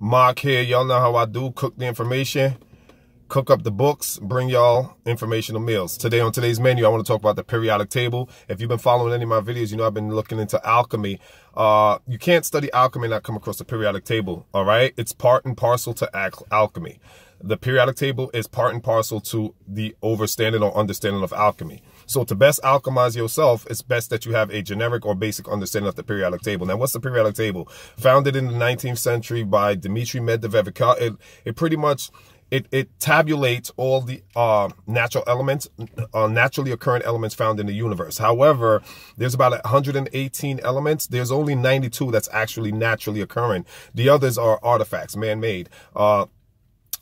Mark here. Y'all know how I do. Cook the information, cook up the books, bring y'all informational meals. Today on today's menu, I want to talk about the periodic table. If you've been following any of my videos, you know I've been looking into alchemy. Uh, you can't study alchemy and not come across the periodic table, all right? It's part and parcel to al alchemy. The periodic table is part and parcel to the overstanding or understanding of alchemy. So to best alchemize yourself, it's best that you have a generic or basic understanding of the periodic table. Now, what's the periodic table? Founded in the 19th century by Dmitry Medvedev. It, it pretty much it, it, tabulates all the uh, natural elements, uh, naturally occurring elements found in the universe. However, there's about 118 elements. There's only 92 that's actually naturally occurring. The others are artifacts, man-made. Uh,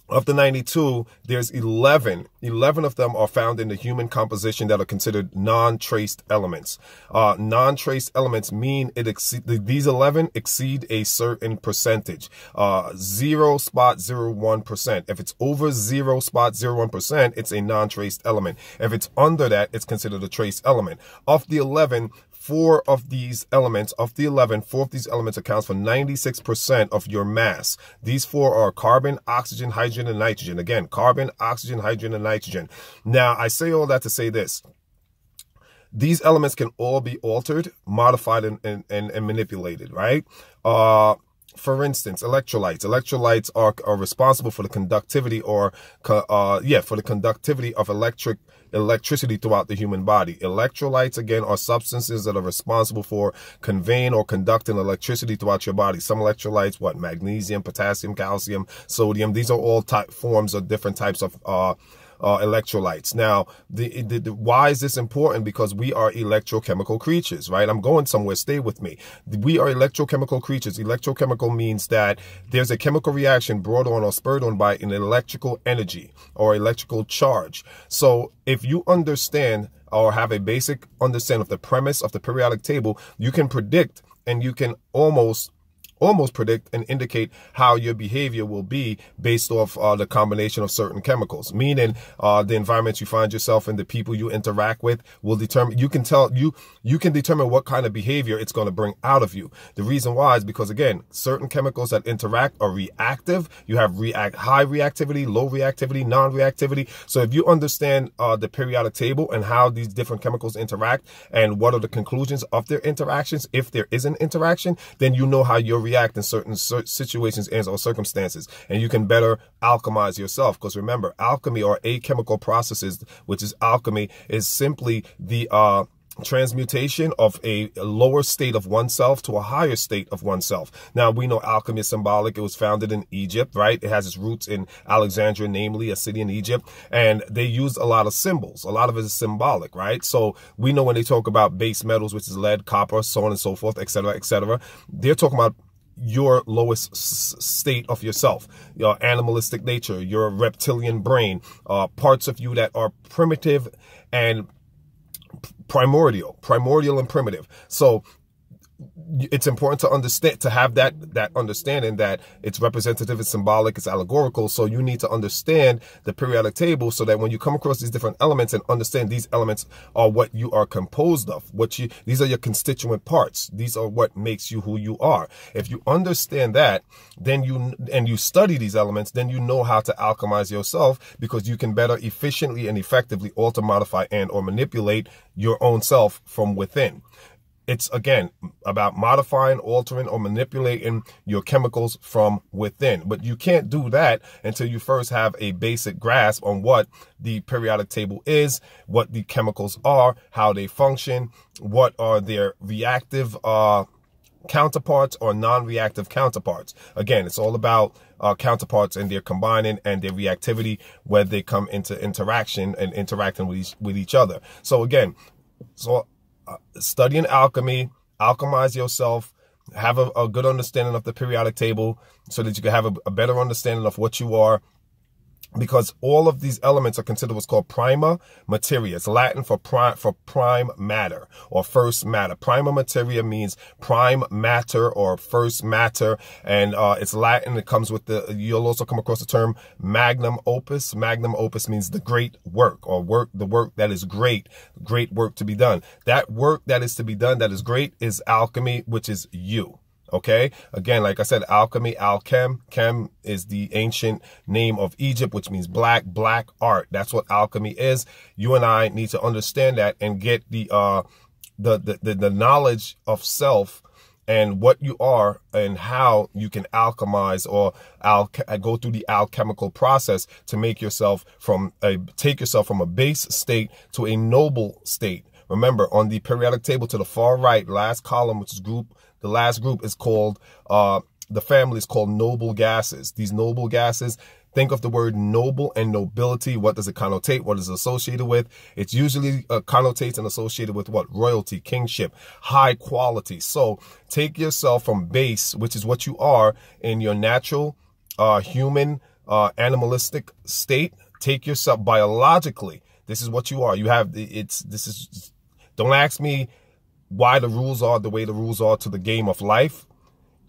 of the 92, there's 11. 11 of them are found in the human composition that are considered non-traced elements. Uh, non-traced elements mean it exceed, these 11 exceed a certain percentage. Uh, 0 spot 0.01%. If it's over 0 spot 0.01%, it's a non-traced element. If it's under that, it's considered a trace element. Of the 11, four of these elements, of the 11, four of these elements accounts for 96% of your mass. These four are carbon, oxygen, hydrogen, and nitrogen. Again, carbon, oxygen, hydrogen, and nitrogen. Now, I say all that to say this. These elements can all be altered, modified, and, and, and manipulated, right? Uh, for instance, electrolytes. Electrolytes are, are responsible for the conductivity or, uh, yeah, for the conductivity of electric electricity throughout the human body. Electrolytes, again, are substances that are responsible for conveying or conducting electricity throughout your body. Some electrolytes, what, magnesium, potassium, calcium, sodium, these are all type forms of different types of uh, uh, electrolytes. Now, the, the, the, why is this important? Because we are electrochemical creatures, right? I'm going somewhere. Stay with me. We are electrochemical creatures. Electrochemical means that there's a chemical reaction brought on or spurred on by an electrical energy or electrical charge. So if you understand or have a basic understanding of the premise of the periodic table, you can predict and you can almost almost predict and indicate how your behavior will be based off uh, the combination of certain chemicals, meaning uh, the environments you find yourself in, the people you interact with will determine, you can tell, you, you can determine what kind of behavior it's going to bring out of you. The reason why is because, again, certain chemicals that interact are reactive. You have react high reactivity, low reactivity, non-reactivity. So if you understand uh, the periodic table and how these different chemicals interact and what are the conclusions of their interactions, if there is an interaction, then you know how your react in certain situations and or circumstances, and you can better alchemize yourself. Because remember, alchemy or a chemical processes, which is alchemy, is simply the uh, transmutation of a lower state of oneself to a higher state of oneself. Now, we know alchemy is symbolic. It was founded in Egypt, right? It has its roots in Alexandria, namely a city in Egypt. And they used a lot of symbols. A lot of it is symbolic, right? So we know when they talk about base metals, which is lead, copper, so on and so forth, etc., etc. they're talking about your lowest state of yourself, your animalistic nature, your reptilian brain, uh, parts of you that are primitive and primordial, primordial and primitive. So it's important to understand to have that that understanding that it's representative, it's symbolic, it's allegorical. So you need to understand the periodic table so that when you come across these different elements and understand these elements are what you are composed of, what you these are your constituent parts. These are what makes you who you are. If you understand that, then you and you study these elements, then you know how to alchemize yourself because you can better efficiently and effectively alter, modify, and or manipulate your own self from within. It's again about modifying, altering, or manipulating your chemicals from within. But you can't do that until you first have a basic grasp on what the periodic table is, what the chemicals are, how they function, what are their reactive uh, counterparts or non-reactive counterparts. Again, it's all about uh, counterparts and their combining and their reactivity where they come into interaction and interacting with each, with each other. So again, so studying alchemy, alchemize yourself, have a, a, good understanding of the periodic table so that you can have a, a better understanding of what you are because all of these elements are considered what's called prima materia. It's Latin for prime, for prime matter or first matter. Prima materia means prime matter or first matter. And uh, it's Latin. It comes with the, you'll also come across the term magnum opus. Magnum opus means the great work or work, the work that is great, great work to be done. That work that is to be done that is great is alchemy, which is you. Okay. Again, like I said, alchemy, alchem. Chem is the ancient name of Egypt, which means black, black art. That's what alchemy is. You and I need to understand that and get the, uh, the, the, the, the knowledge of self and what you are and how you can alchemize or al go through the alchemical process to make yourself from a take yourself from a base state to a noble state Remember, on the periodic table to the far right, last column, which is group the last group is called, uh, the family is called noble gases. These noble gases, think of the word noble and nobility. What does it connotate? What is it associated with? It's usually uh, connotates and associated with what? Royalty, kingship, high quality. So take yourself from base, which is what you are in your natural, uh, human, uh, animalistic state. Take yourself biologically. This is what you are. You have, the. it's, this is, don't ask me why the rules are the way the rules are to the game of life,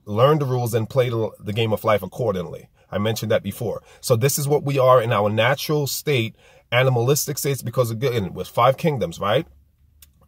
learn the rules and play the game of life accordingly. I mentioned that before. So this is what we are in our natural state, animalistic states, because again, with five kingdoms, right?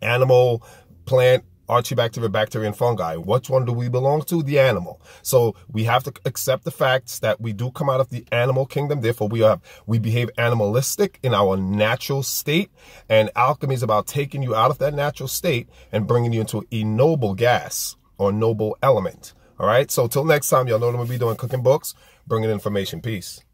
Animal, plant, Archibacteria, bacteria, and fungi. Which one do we belong to? The animal. So we have to accept the facts that we do come out of the animal kingdom. Therefore, we have we behave animalistic in our natural state. And alchemy is about taking you out of that natural state and bringing you into a noble gas or noble element. All right. So till next time, y'all know what I'm gonna be doing: cooking books, bringing information. Peace.